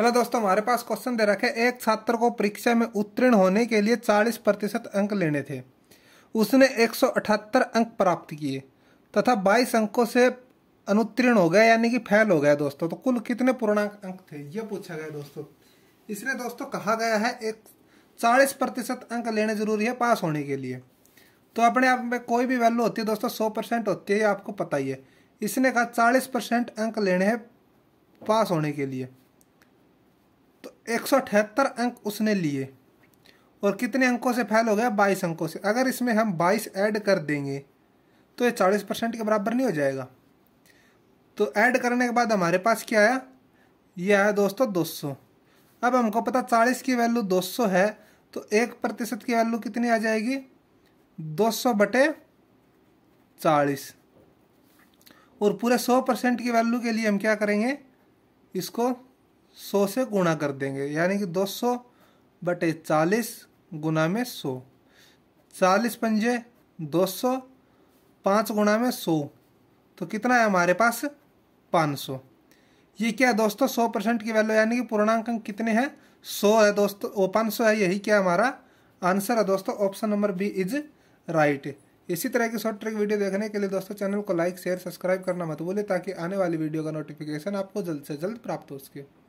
hello दोस्तों हमारे पास question दे रखे एक छात्र को परीक्षा में उत्तीर्ण होने के लिए 40 प्रतिशत अंक लेने थे उसने 178 अंक प्राप्त किए तथा 22 अंकों से अनुत्तीर्ण हो गया यानी कि फैल हो गया दोस्तों तो कुल कितने पूर्णांक अंक थे ये पूछा गया दोस्तों इसलिए दोस्तों कहा गया है एक चालीस प्रतिशत अंक लेने जरूरी है पास होने के लिए तो अपने आप में कोई भी वैल्यू होती है दोस्तों सौ परसेंट होती है ये आपको पता ही है इसने कहा चालीस परसेंट अंक लेने हैं पास होने के लिए एक सौ अठहत्तर अंक उसने लिए और कितने अंकों से फैल हो गया बाईस अंकों से अगर इसमें हम बाईस ऐड कर देंगे तो ये चालीस परसेंट के बराबर नहीं हो जाएगा तो ऐड करने के बाद हमारे पास क्या आया ये आया दोस्तों दो सौ अब हमको पता चालीस की वैल्यू दो सौ है तो एक प्रतिशत की वैल्यू कितनी आ जाएगी दो सौ बटे चालीस और पूरे सौ परसेंट की वैल्यू के लिए हम क्या करेंगे इसको सौ से गुणा कर देंगे यानी कि दो सौ बटे चालीस गुना में सौ चालीस पंजे दो सौ पाँच गुणा में सौ तो कितना है हमारे पास पाँच सौ ये क्या है दोस्तों सौ परसेंट की वैल्यू यानी कि पूर्णांक कितने हैं सौ है दोस्तों ओ पाँच सौ है यही क्या हमारा आंसर है दोस्तों option number B is right इसी तरह की शॉर्ट ट्रिक वीडियो देखने के लिए दोस्तों चैनल को लाइक शेयर सब्सक्राइब करना मत भूलें ताकि आने वाली वीडियो का नोटिफिकेशन आपको जल्द से जल्द प्राप्त हो सके